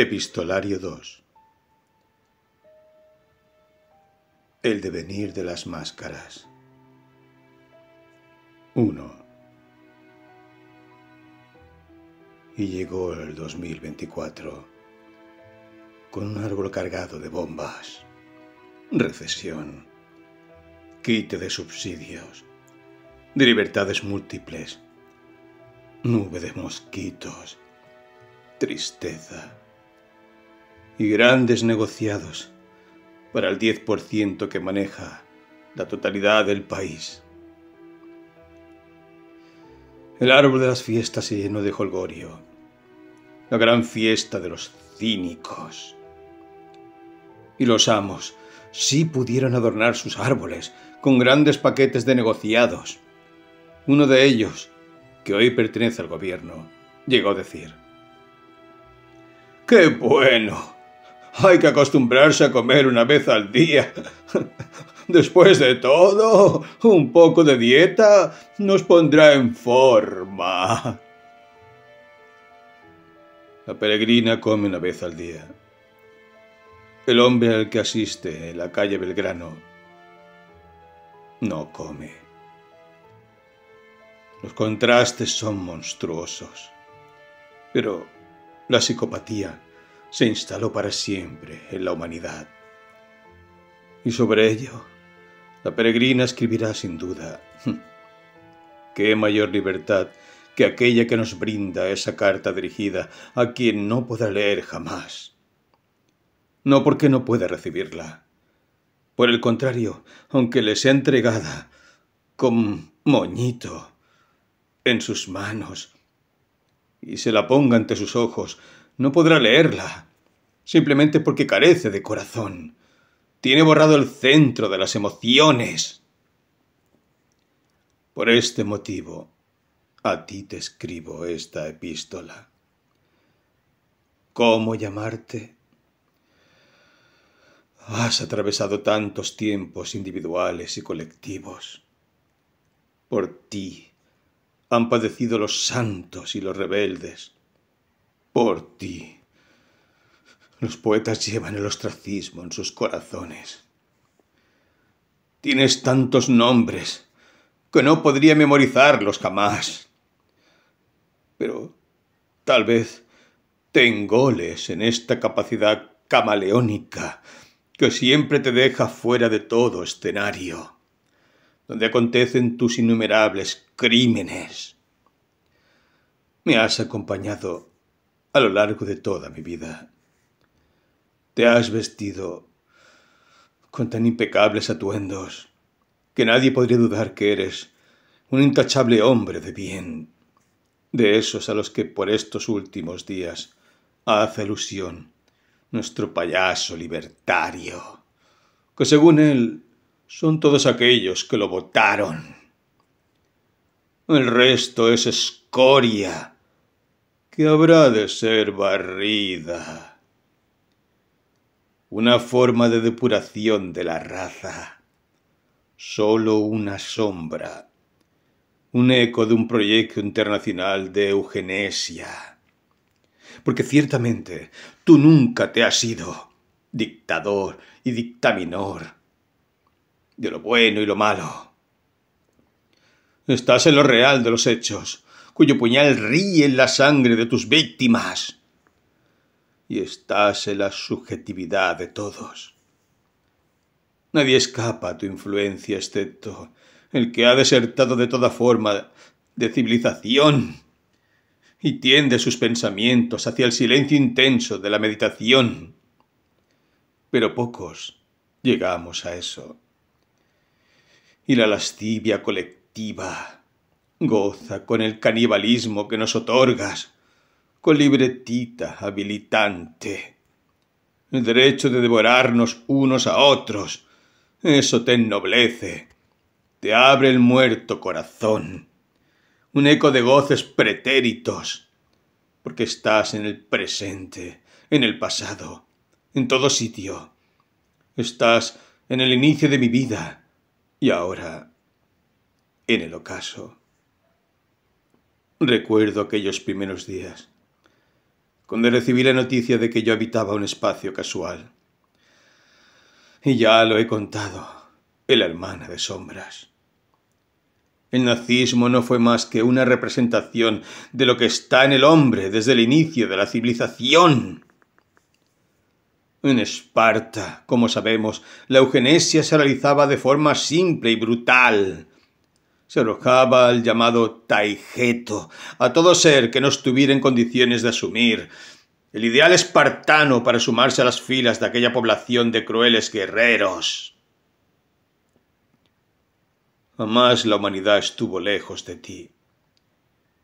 Epistolario 2 El devenir de las máscaras 1 Y llegó el 2024 con un árbol cargado de bombas, recesión, quite de subsidios, de libertades múltiples, nube de mosquitos, tristeza, y grandes negociados para el 10% que maneja la totalidad del país. El árbol de las fiestas se llenó de holgorio, la gran fiesta de los cínicos. Y los amos sí pudieron adornar sus árboles con grandes paquetes de negociados. Uno de ellos, que hoy pertenece al gobierno, llegó a decir, ¡Qué bueno! Hay que acostumbrarse a comer una vez al día. Después de todo, un poco de dieta nos pondrá en forma. La peregrina come una vez al día. El hombre al que asiste en la calle Belgrano no come. Los contrastes son monstruosos, pero la psicopatía se instaló para siempre en la humanidad. Y sobre ello, la peregrina escribirá sin duda, hmm, ¿qué mayor libertad que aquella que nos brinda esa carta dirigida a quien no podrá leer jamás? No porque no pueda recibirla. Por el contrario, aunque le sea entregada con moñito en sus manos y se la ponga ante sus ojos no podrá leerla, simplemente porque carece de corazón. Tiene borrado el centro de las emociones. Por este motivo, a ti te escribo esta epístola. ¿Cómo llamarte? Has atravesado tantos tiempos individuales y colectivos. Por ti han padecido los santos y los rebeldes, por ti. Los poetas llevan el ostracismo en sus corazones. Tienes tantos nombres que no podría memorizarlos jamás. Pero tal vez te engoles en esta capacidad camaleónica que siempre te deja fuera de todo escenario, donde acontecen tus innumerables crímenes. Me has acompañado a lo largo de toda mi vida. Te has vestido con tan impecables atuendos que nadie podría dudar que eres un intachable hombre de bien, de esos a los que por estos últimos días hace alusión nuestro payaso libertario, que según él son todos aquellos que lo votaron. El resto es escoria que habrá de ser barrida. Una forma de depuración de la raza. Solo una sombra. Un eco de un proyecto internacional de eugenesia. Porque ciertamente tú nunca te has sido... dictador y dictaminor, de lo bueno y lo malo. Estás en lo real de los hechos, cuyo puñal ríe en la sangre de tus víctimas. Y estás en la subjetividad de todos. Nadie escapa a tu influencia excepto el que ha desertado de toda forma de civilización y tiende sus pensamientos hacia el silencio intenso de la meditación. Pero pocos llegamos a eso. Y la lascivia colectiva Goza con el canibalismo que nos otorgas, con libretita habilitante. El derecho de devorarnos unos a otros, eso te ennoblece, te abre el muerto corazón, un eco de goces pretéritos, porque estás en el presente, en el pasado, en todo sitio. Estás en el inicio de mi vida y ahora en el ocaso. Recuerdo aquellos primeros días, cuando recibí la noticia de que yo habitaba un espacio casual. Y ya lo he contado, el hermana de sombras. El nazismo no fue más que una representación de lo que está en el hombre desde el inicio de la civilización. En Esparta, como sabemos, la eugenesia se realizaba de forma simple y brutal, se arrojaba al llamado taigeto, a todo ser que no estuviera en condiciones de asumir el ideal espartano para sumarse a las filas de aquella población de crueles guerreros. Jamás la humanidad estuvo lejos de ti.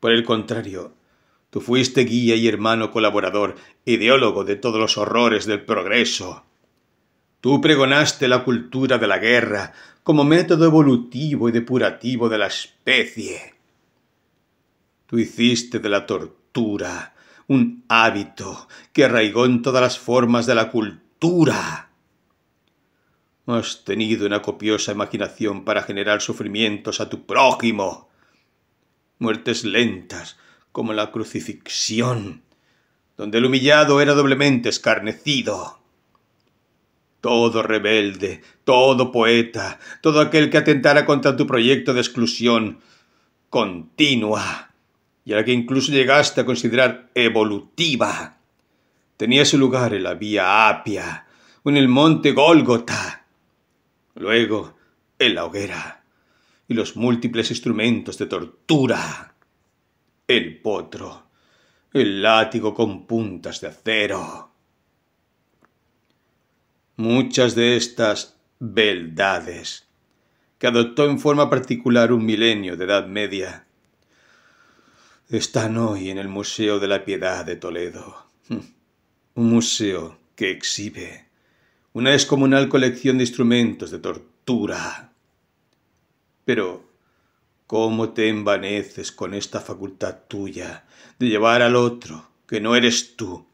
Por el contrario, tú fuiste guía y hermano colaborador, ideólogo de todos los horrores del progreso. Tú pregonaste la cultura de la guerra, como método evolutivo y depurativo de la especie. Tú hiciste de la tortura un hábito que arraigó en todas las formas de la cultura. Has tenido una copiosa imaginación para generar sufrimientos a tu prójimo. Muertes lentas, como la crucifixión, donde el humillado era doblemente escarnecido. Todo rebelde, todo poeta, todo aquel que atentara contra tu proyecto de exclusión continua, y a la que incluso llegaste a considerar evolutiva, tenía su lugar en la Vía Apia o en el monte Gólgota, luego en la hoguera y los múltiples instrumentos de tortura, el potro, el látigo con puntas de acero, Muchas de estas beldades que adoptó en forma particular un milenio de Edad Media están hoy en el Museo de la Piedad de Toledo, un museo que exhibe una descomunal colección de instrumentos de tortura. Pero, ¿cómo te envaneces con esta facultad tuya de llevar al otro, que no eres tú,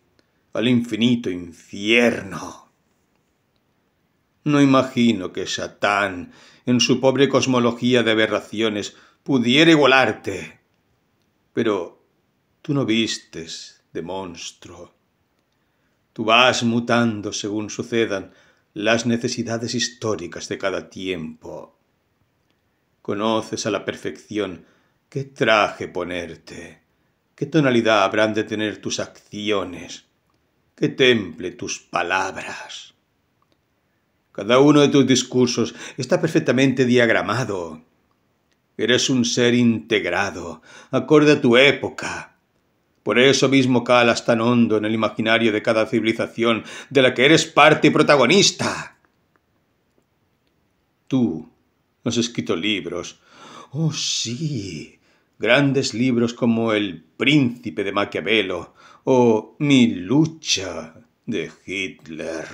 al infinito infierno? No imagino que Satán, en su pobre cosmología de aberraciones, pudiera igualarte. Pero tú no vistes de monstruo. Tú vas mutando según sucedan las necesidades históricas de cada tiempo. Conoces a la perfección qué traje ponerte, qué tonalidad habrán de tener tus acciones, qué temple tus palabras. Cada uno de tus discursos está perfectamente diagramado. Eres un ser integrado, acorde a tu época. Por eso mismo calas tan hondo en el imaginario de cada civilización de la que eres parte y protagonista. Tú has escrito libros. Oh, sí. Grandes libros como El Príncipe de Maquiavelo o Mi lucha de Hitler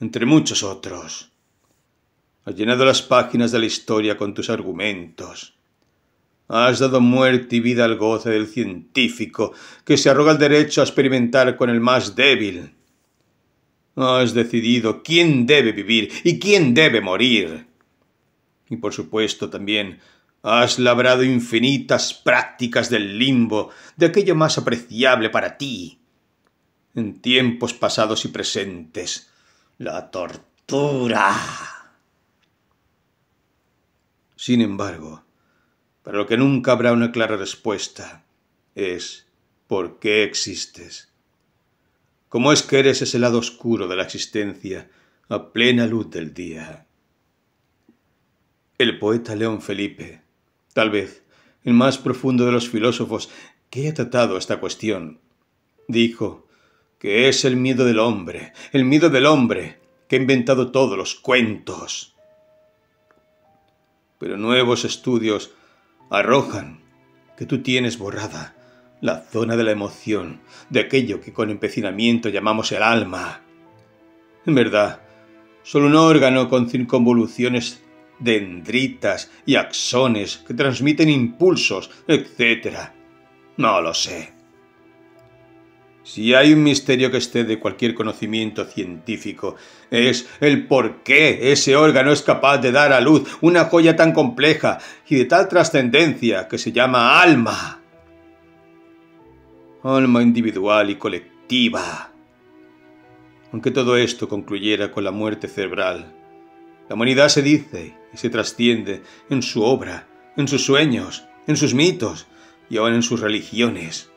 entre muchos otros. Has llenado las páginas de la historia con tus argumentos. Has dado muerte y vida al goce del científico que se arroga el derecho a experimentar con el más débil. Has decidido quién debe vivir y quién debe morir. Y por supuesto también has labrado infinitas prácticas del limbo, de aquello más apreciable para ti, en tiempos pasados y presentes, la tortura. Sin embargo, para lo que nunca habrá una clara respuesta es ¿por qué existes? ¿Cómo es que eres ese lado oscuro de la existencia a plena luz del día? El poeta León Felipe, tal vez el más profundo de los filósofos que haya tratado esta cuestión, dijo que es el miedo del hombre, el miedo del hombre que ha inventado todos los cuentos. Pero nuevos estudios arrojan que tú tienes borrada la zona de la emoción, de aquello que con empecinamiento llamamos el alma. En verdad, solo un órgano con circunvoluciones dendritas y axones que transmiten impulsos, etc. No lo sé. Si hay un misterio que esté de cualquier conocimiento científico, es el por qué ese órgano es capaz de dar a luz una joya tan compleja y de tal trascendencia que se llama alma. Alma individual y colectiva. Aunque todo esto concluyera con la muerte cerebral, la humanidad se dice y se trasciende en su obra, en sus sueños, en sus mitos y aún en sus religiones.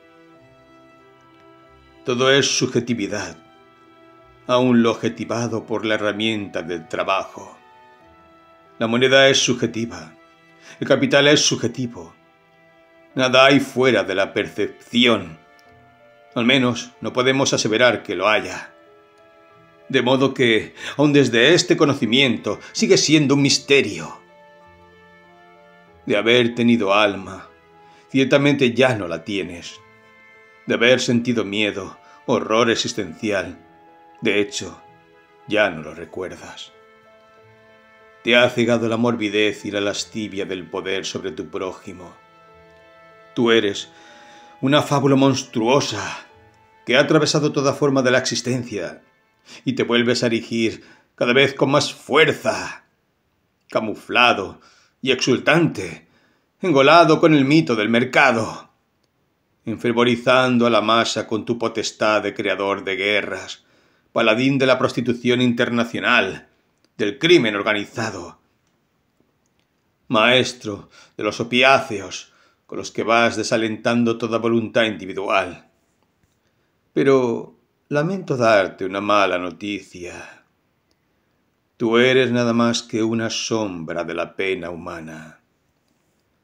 Todo es subjetividad, aún lo objetivado por la herramienta del trabajo. La moneda es subjetiva, el capital es subjetivo. Nada hay fuera de la percepción. Al menos no podemos aseverar que lo haya. De modo que, aun desde este conocimiento, sigue siendo un misterio. De haber tenido alma, ciertamente ya no la tienes de haber sentido miedo, horror existencial. De hecho, ya no lo recuerdas. Te ha cegado la morbidez y la lascivia del poder sobre tu prójimo. Tú eres una fábula monstruosa que ha atravesado toda forma de la existencia y te vuelves a erigir cada vez con más fuerza, camuflado y exultante, engolado con el mito del mercado enfervorizando a la masa con tu potestad de creador de guerras, paladín de la prostitución internacional, del crimen organizado, maestro de los opiáceos, con los que vas desalentando toda voluntad individual. Pero lamento darte una mala noticia. Tú eres nada más que una sombra de la pena humana.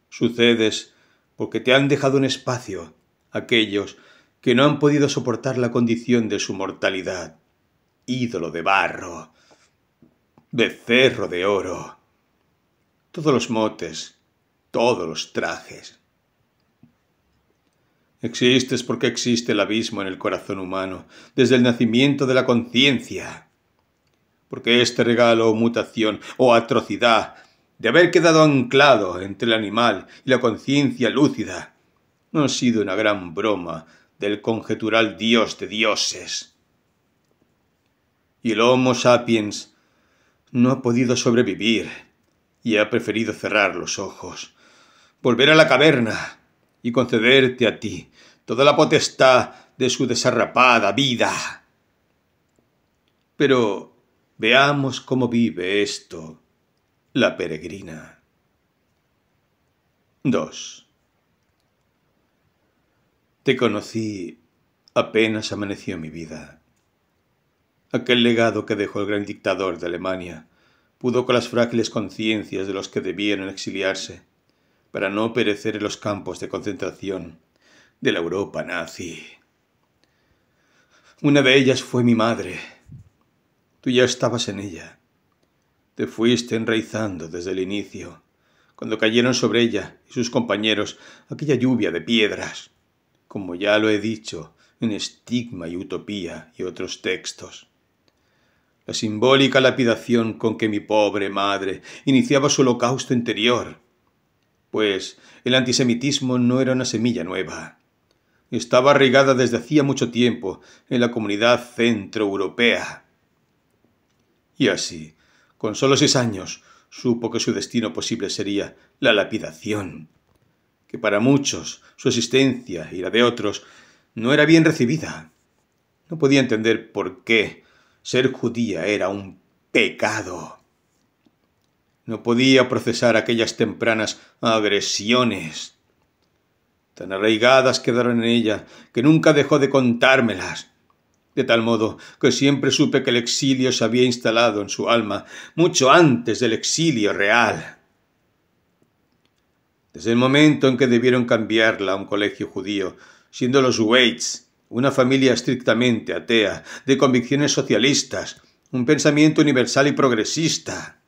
Sucedes porque te han dejado un espacio aquellos que no han podido soportar la condición de su mortalidad. Ídolo de barro, becerro de oro, todos los motes, todos los trajes. Existes porque existe el abismo en el corazón humano, desde el nacimiento de la conciencia. Porque este regalo o mutación o atrocidad de haber quedado anclado entre el animal y la conciencia lúcida ha sido una gran broma del conjetural dios de dioses. Y el Homo sapiens no ha podido sobrevivir y ha preferido cerrar los ojos, volver a la caverna y concederte a ti toda la potestad de su desarrapada vida. Pero veamos cómo vive esto la peregrina. 2. Te conocí apenas amaneció mi vida. Aquel legado que dejó el gran dictador de Alemania pudo con las frágiles conciencias de los que debieron exiliarse para no perecer en los campos de concentración de la Europa nazi. Una de ellas fue mi madre. Tú ya estabas en ella. Te fuiste enraizando desde el inicio, cuando cayeron sobre ella y sus compañeros aquella lluvia de piedras, como ya lo he dicho, en estigma y utopía y otros textos. La simbólica lapidación con que mi pobre madre iniciaba su holocausto interior. Pues el antisemitismo no era una semilla nueva. Estaba arraigada desde hacía mucho tiempo en la comunidad centroeuropea. Y así, con solo seis años, supo que su destino posible sería la lapidación que para muchos su existencia y la de otros no era bien recibida. No podía entender por qué ser judía era un pecado. No podía procesar aquellas tempranas agresiones. Tan arraigadas quedaron en ella que nunca dejó de contármelas de tal modo que siempre supe que el exilio se había instalado en su alma mucho antes del exilio real. Desde el momento en que debieron cambiarla a un colegio judío, siendo los Waits una familia estrictamente atea, de convicciones socialistas, un pensamiento universal y progresista.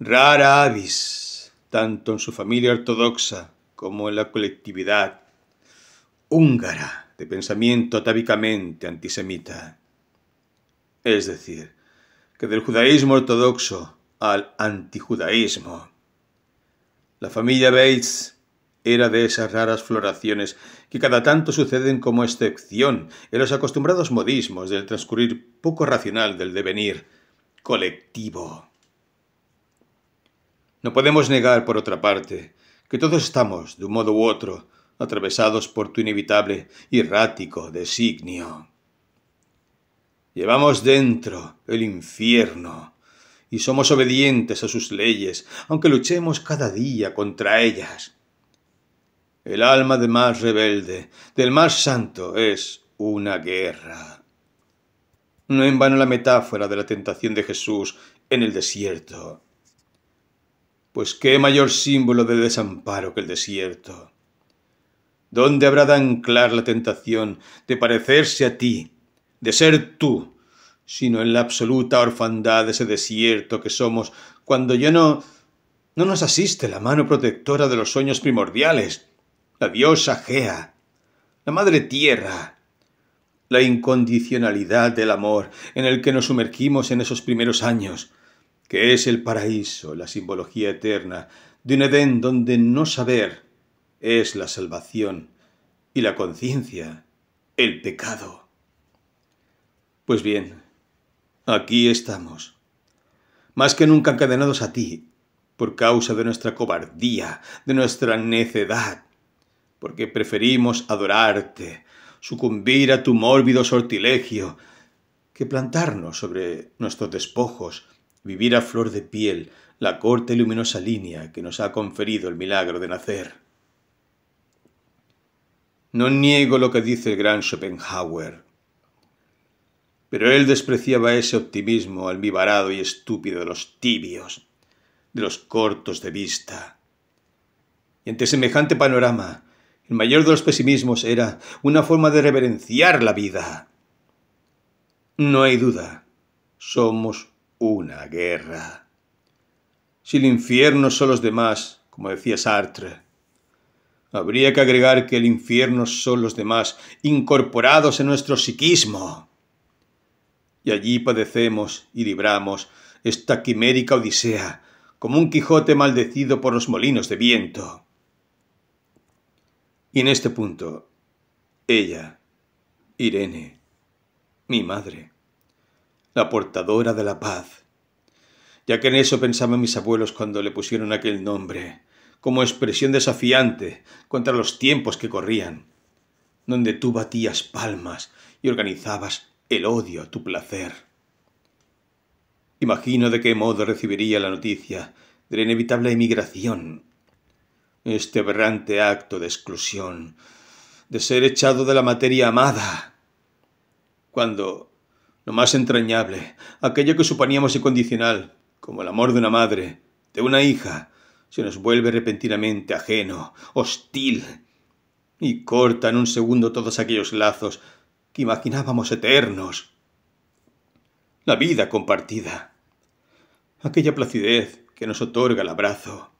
Rara avis, tanto en su familia ortodoxa como en la colectividad húngara de pensamiento atávicamente antisemita. Es decir, que del judaísmo ortodoxo al antijudaísmo la familia Bates era de esas raras floraciones que cada tanto suceden como excepción en los acostumbrados modismos del transcurrir poco racional del devenir colectivo. No podemos negar, por otra parte, que todos estamos, de un modo u otro, atravesados por tu inevitable y errático designio. Llevamos dentro el infierno y somos obedientes a sus leyes, aunque luchemos cada día contra ellas. El alma de más rebelde, del más santo, es una guerra. No en vano la metáfora de la tentación de Jesús en el desierto. Pues qué mayor símbolo de desamparo que el desierto. ¿Dónde habrá de anclar la tentación de parecerse a ti, de ser tú, sino en la absoluta orfandad de ese desierto que somos, cuando ya no, no nos asiste la mano protectora de los sueños primordiales, la diosa Gea, la madre tierra, la incondicionalidad del amor en el que nos sumergimos en esos primeros años, que es el paraíso, la simbología eterna de un Edén donde no saber es la salvación y la conciencia el pecado. Pues bien, Aquí estamos, más que nunca encadenados a ti, por causa de nuestra cobardía, de nuestra necedad, porque preferimos adorarte, sucumbir a tu mórbido sortilegio, que plantarnos sobre nuestros despojos, vivir a flor de piel la corta y luminosa línea que nos ha conferido el milagro de nacer. No niego lo que dice el gran Schopenhauer. Pero él despreciaba ese optimismo almibarado y estúpido de los tibios, de los cortos de vista. Y ante semejante panorama, el mayor de los pesimismos era una forma de reverenciar la vida. No hay duda, somos una guerra. Si el infierno son los demás, como decía Sartre, habría que agregar que el infierno son los demás incorporados en nuestro psiquismo y allí padecemos y libramos esta quimérica odisea, como un Quijote maldecido por los molinos de viento. Y en este punto, ella, Irene, mi madre, la portadora de la paz, ya que en eso pensaban mis abuelos cuando le pusieron aquel nombre, como expresión desafiante contra los tiempos que corrían, donde tú batías palmas y organizabas el odio a tu placer. Imagino de qué modo recibiría la noticia de la inevitable emigración. Este aberrante acto de exclusión, de ser echado de la materia amada. Cuando lo más entrañable, aquello que suponíamos incondicional, como el amor de una madre, de una hija, se nos vuelve repentinamente ajeno, hostil, y corta en un segundo todos aquellos lazos que imaginábamos eternos. La vida compartida. Aquella placidez que nos otorga el abrazo.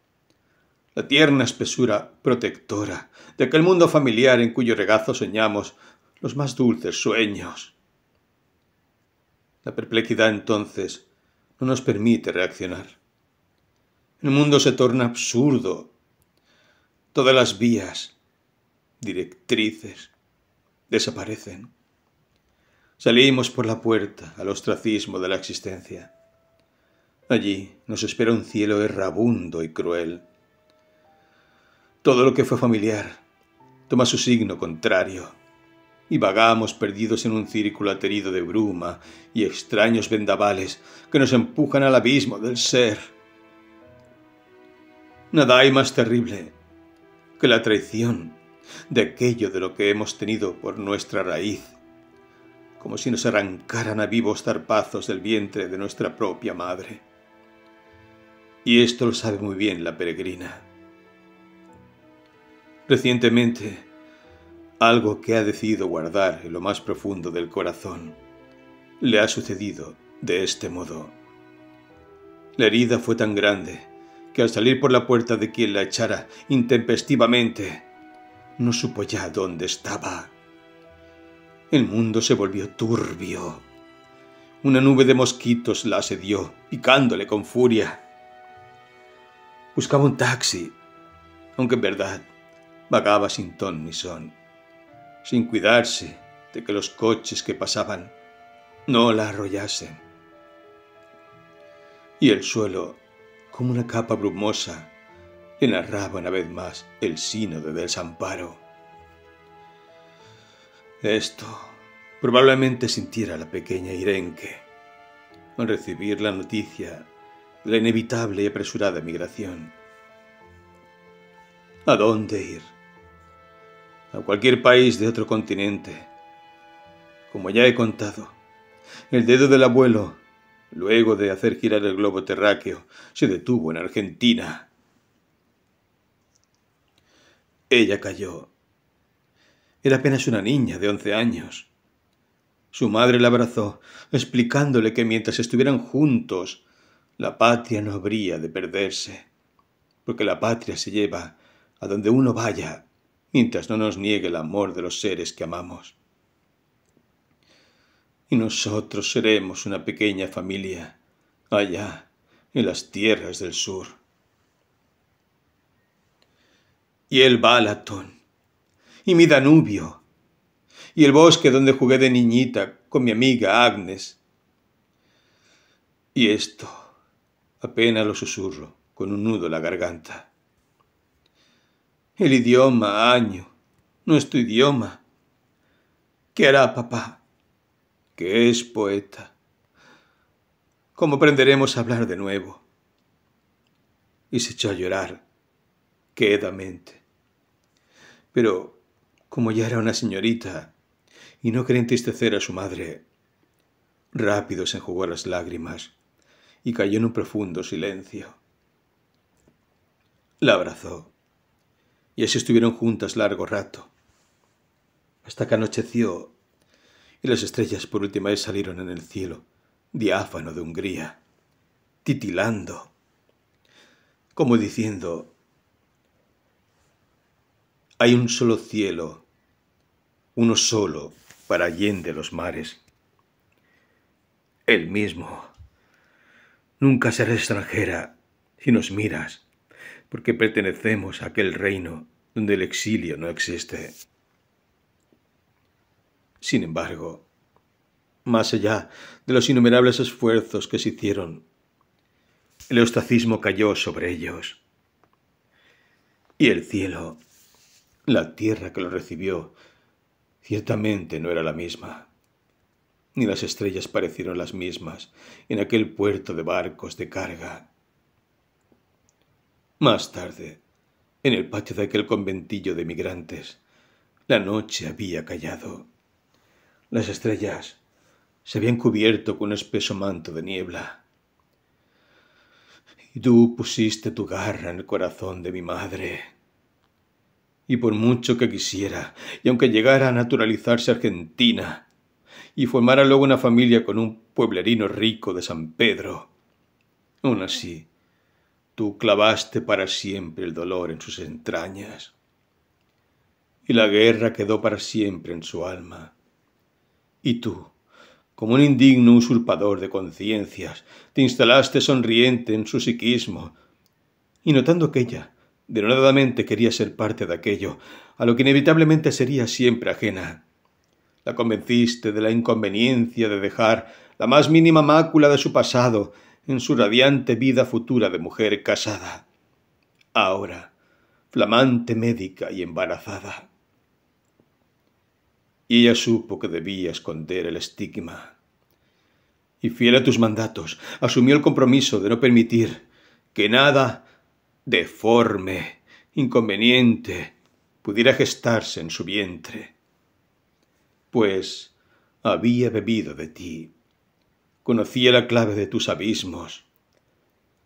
La tierna espesura protectora de aquel mundo familiar en cuyo regazo soñamos los más dulces sueños. La perplejidad entonces no nos permite reaccionar. El mundo se torna absurdo. Todas las vías, directrices, desaparecen. Salimos por la puerta al ostracismo de la existencia. Allí nos espera un cielo errabundo y cruel. Todo lo que fue familiar toma su signo contrario y vagamos perdidos en un círculo aterido de bruma y extraños vendavales que nos empujan al abismo del ser. Nada hay más terrible que la traición de aquello de lo que hemos tenido por nuestra raíz como si nos arrancaran a vivos zarpazos del vientre de nuestra propia madre. Y esto lo sabe muy bien la peregrina. Recientemente, algo que ha decidido guardar en lo más profundo del corazón le ha sucedido de este modo. La herida fue tan grande que al salir por la puerta de quien la echara intempestivamente, no supo ya dónde estaba. El mundo se volvió turbio. Una nube de mosquitos la asedió, picándole con furia. Buscaba un taxi, aunque en verdad vagaba sin ton ni son, sin cuidarse de que los coches que pasaban no la arrollasen. Y el suelo, como una capa brumosa, le narraba una vez más el sino de desamparo. Esto probablemente sintiera la pequeña Irenque al recibir la noticia de la inevitable y apresurada migración. ¿A dónde ir? A cualquier país de otro continente. Como ya he contado, el dedo del abuelo, luego de hacer girar el globo terráqueo, se detuvo en Argentina. Ella cayó era apenas una niña de once años. Su madre la abrazó, explicándole que mientras estuvieran juntos, la patria no habría de perderse, porque la patria se lleva a donde uno vaya, mientras no nos niegue el amor de los seres que amamos. Y nosotros seremos una pequeña familia, allá, en las tierras del sur. Y el Balatón y mi Danubio, y el bosque donde jugué de niñita con mi amiga Agnes. Y esto, apenas lo susurro, con un nudo en la garganta. El idioma, año, nuestro idioma. ¿Qué hará papá? Que es poeta. ¿Cómo aprenderemos a hablar de nuevo? Y se echó a llorar, quedamente. Pero como ya era una señorita, y no quería entristecer a su madre. Rápido se enjugó las lágrimas y cayó en un profundo silencio. La abrazó, y así estuvieron juntas largo rato, hasta que anocheció y las estrellas por última vez salieron en el cielo, diáfano de Hungría, titilando, como diciendo, hay un solo cielo uno solo para allende los mares. El mismo. Nunca será extranjera si nos miras, porque pertenecemos a aquel reino donde el exilio no existe. Sin embargo, más allá de los innumerables esfuerzos que se hicieron, el eustacismo cayó sobre ellos. Y el cielo, la tierra que lo recibió, Ciertamente no era la misma. Ni las estrellas parecieron las mismas en aquel puerto de barcos de carga. Más tarde, en el patio de aquel conventillo de migrantes, la noche había callado. Las estrellas se habían cubierto con un espeso manto de niebla. Y tú pusiste tu garra en el corazón de mi madre, y por mucho que quisiera, y aunque llegara a naturalizarse argentina, y formara luego una familia con un pueblerino rico de San Pedro, aún así, tú clavaste para siempre el dolor en sus entrañas, y la guerra quedó para siempre en su alma. Y tú, como un indigno usurpador de conciencias, te instalaste sonriente en su psiquismo, y notando aquella Denodadamente quería ser parte de aquello, a lo que inevitablemente sería siempre ajena. La convenciste de la inconveniencia de dejar la más mínima mácula de su pasado en su radiante vida futura de mujer casada. Ahora, flamante médica y embarazada. Y ella supo que debía esconder el estigma. Y fiel a tus mandatos, asumió el compromiso de no permitir que nada deforme, inconveniente, pudiera gestarse en su vientre. Pues había bebido de ti, conocía la clave de tus abismos,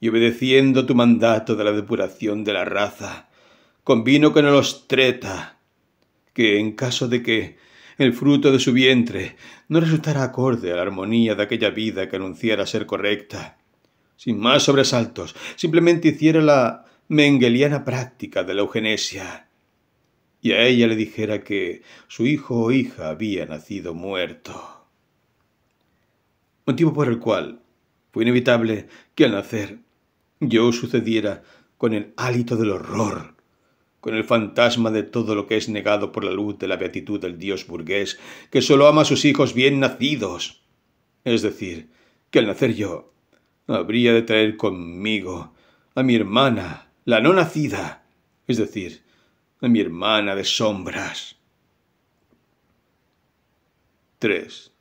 y obedeciendo tu mandato de la depuración de la raza, convino con el ostreta, que en caso de que el fruto de su vientre no resultara acorde a la armonía de aquella vida que anunciara ser correcta, sin más sobresaltos, simplemente hiciera la mengeliana práctica de la eugenesia y a ella le dijera que su hijo o hija había nacido muerto. Motivo por el cual fue inevitable que al nacer yo sucediera con el hálito del horror, con el fantasma de todo lo que es negado por la luz de la beatitud del dios burgués, que sólo ama a sus hijos bien nacidos. Es decir, que al nacer yo habría de traer conmigo a mi hermana, la no nacida, es decir, a mi hermana de sombras. 3.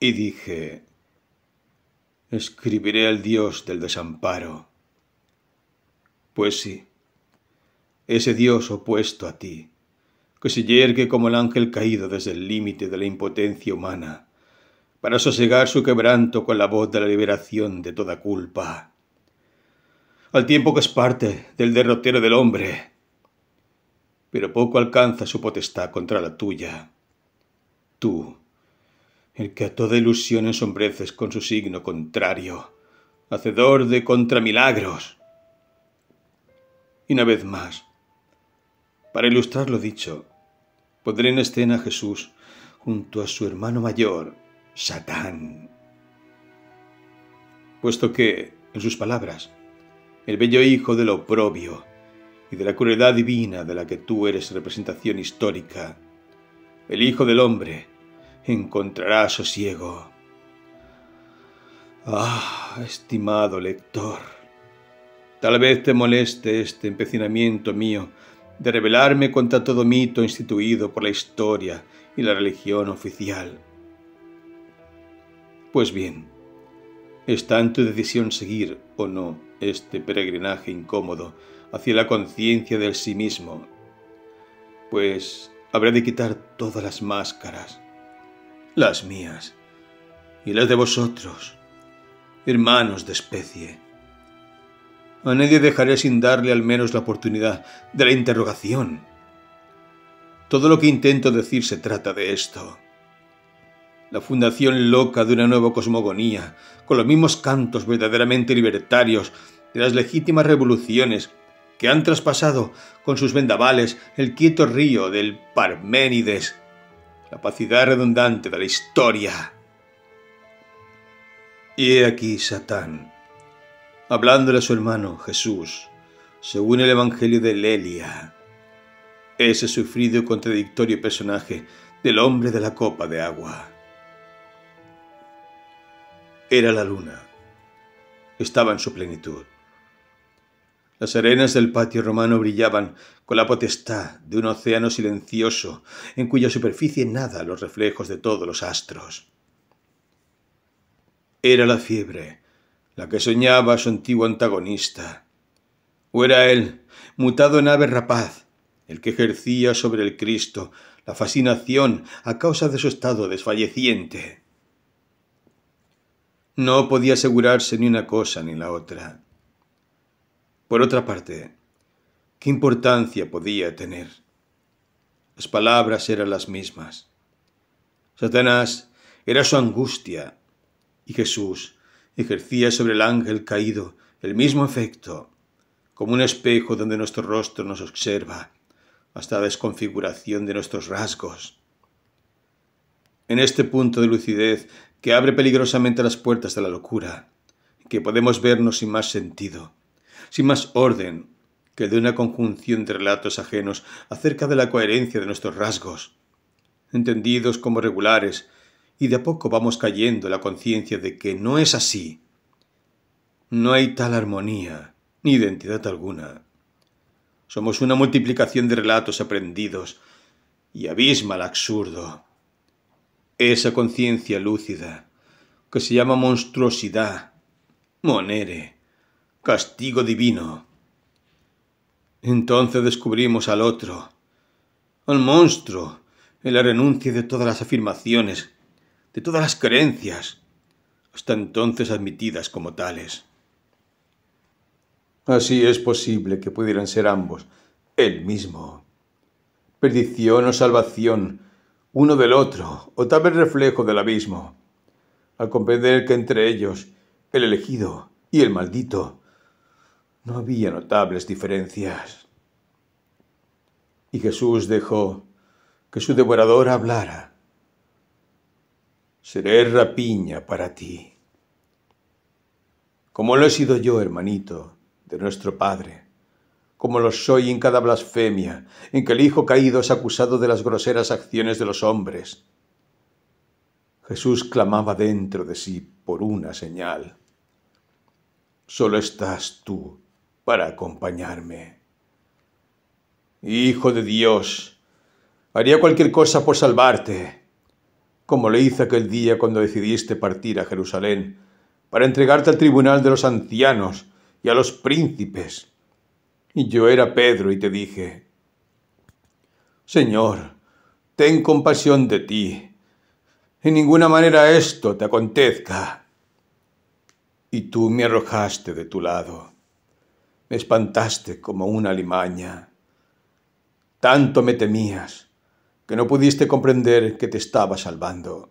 Y dije, escribiré al Dios del desamparo. Pues sí, ese Dios opuesto a ti, que se yergue como el ángel caído desde el límite de la impotencia humana, para sosegar su quebranto con la voz de la liberación de toda culpa. Al tiempo que es parte del derrotero del hombre, pero poco alcanza su potestad contra la tuya. Tú, el que a toda ilusión ensombreces con su signo contrario, hacedor de contramilagros. Y una vez más, para ilustrar lo dicho, pondré en escena a Jesús junto a su hermano mayor, Satán. Puesto que, en sus palabras, el bello hijo del oprobio y de la crueldad divina de la que tú eres representación histórica, el hijo del hombre, encontrará sosiego. Ah, estimado lector, tal vez te moleste este empecinamiento mío de rebelarme contra todo mito instituido por la historia y la religión oficial pues bien, está en tu decisión seguir o no este peregrinaje incómodo hacia la conciencia del sí mismo, pues habré de quitar todas las máscaras, las mías y las de vosotros, hermanos de especie. A nadie dejaré sin darle al menos la oportunidad de la interrogación. Todo lo que intento decir se trata de esto la fundación loca de una nueva cosmogonía, con los mismos cantos verdaderamente libertarios de las legítimas revoluciones que han traspasado con sus vendavales el quieto río del Parménides, la pacidad redundante de la historia. Y he aquí Satán, hablándole a su hermano Jesús, según el Evangelio de Lelia, ese sufrido y contradictorio personaje del hombre de la copa de agua. Era la luna. Estaba en su plenitud. Las arenas del patio romano brillaban con la potestad de un océano silencioso en cuya superficie nada los reflejos de todos los astros. Era la fiebre, la que soñaba su antiguo antagonista. O era él, mutado en ave rapaz, el que ejercía sobre el Cristo la fascinación a causa de su estado desfalleciente. No podía asegurarse ni una cosa ni la otra. Por otra parte, ¿qué importancia podía tener? Las palabras eran las mismas. Satanás era su angustia y Jesús ejercía sobre el ángel caído el mismo efecto, como un espejo donde nuestro rostro nos observa, hasta la desconfiguración de nuestros rasgos. En este punto de lucidez que abre peligrosamente las puertas de la locura, que podemos vernos sin más sentido, sin más orden que de una conjunción de relatos ajenos acerca de la coherencia de nuestros rasgos, entendidos como regulares, y de a poco vamos cayendo la conciencia de que no es así. No hay tal armonía, ni identidad alguna. Somos una multiplicación de relatos aprendidos y abisma al absurdo esa conciencia lúcida, que se llama monstruosidad, monere, castigo divino. Entonces descubrimos al otro, al monstruo, en la renuncia de todas las afirmaciones, de todas las creencias, hasta entonces admitidas como tales. Así es posible que pudieran ser ambos el mismo. Perdición o salvación, uno del otro, o tal vez reflejo del abismo, al comprender que entre ellos, el elegido y el maldito, no había notables diferencias. Y Jesús dejó que su devorador hablara. Seré rapiña para ti, como lo he sido yo, hermanito, de nuestro Padre como lo soy en cada blasfemia, en que el Hijo caído es acusado de las groseras acciones de los hombres. Jesús clamaba dentro de sí por una señal. Solo estás tú para acompañarme. Hijo de Dios, haría cualquier cosa por salvarte, como le hice aquel día cuando decidiste partir a Jerusalén, para entregarte al tribunal de los ancianos y a los príncipes y yo era Pedro y te dije, Señor, ten compasión de ti, en ninguna manera esto te acontezca. Y tú me arrojaste de tu lado, me espantaste como una limaña. Tanto me temías que no pudiste comprender que te estaba salvando.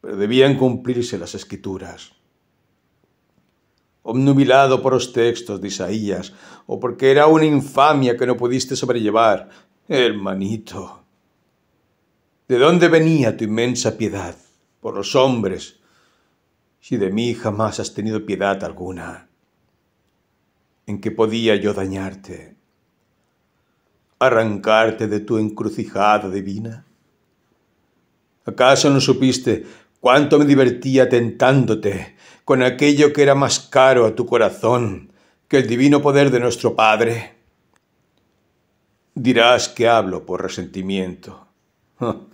Pero debían cumplirse las escrituras obnubilado por los textos de Isaías, o porque era una infamia que no pudiste sobrellevar. Hermanito, ¿de dónde venía tu inmensa piedad? Por los hombres, si de mí jamás has tenido piedad alguna. ¿En qué podía yo dañarte? ¿Arrancarte de tu encrucijada divina? ¿Acaso no supiste Cuánto me divertía tentándote con aquello que era más caro a tu corazón que el divino poder de nuestro Padre. Dirás que hablo por resentimiento.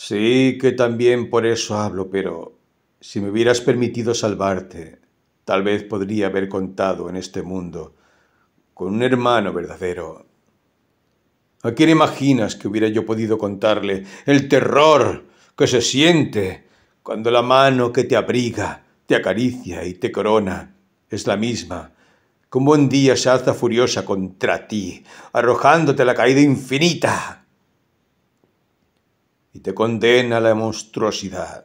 Sí que también por eso hablo, pero si me hubieras permitido salvarte, tal vez podría haber contado en este mundo con un hermano verdadero. ¿A quién imaginas que hubiera yo podido contarle el terror que se siente cuando la mano que te abriga, te acaricia y te corona es la misma, como un día se alza furiosa contra ti, arrojándote la caída infinita y te condena a la monstruosidad,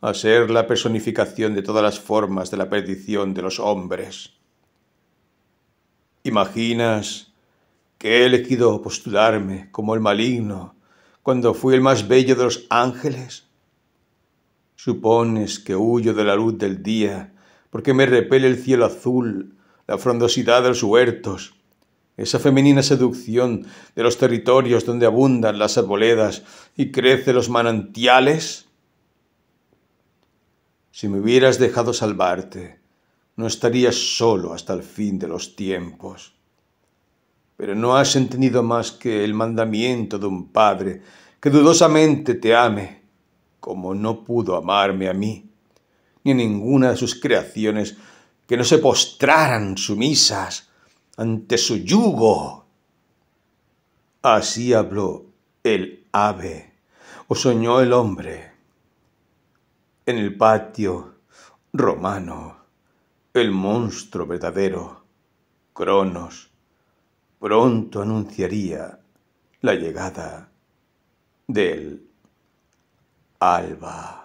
a ser la personificación de todas las formas de la perdición de los hombres. ¿Imaginas que he elegido postularme como el maligno cuando fui el más bello de los ángeles? Supones que huyo de la luz del día, porque me repele el cielo azul, la frondosidad de los huertos, esa femenina seducción de los territorios donde abundan las arboledas y crecen los manantiales. Si me hubieras dejado salvarte, no estarías solo hasta el fin de los tiempos. Pero no has entendido más que el mandamiento de un padre que dudosamente te ame como no pudo amarme a mí, ni a ninguna de sus creaciones, que no se postraran sumisas ante su yugo. Así habló el ave, o soñó el hombre. En el patio romano, el monstruo verdadero, Cronos, pronto anunciaría la llegada del あえば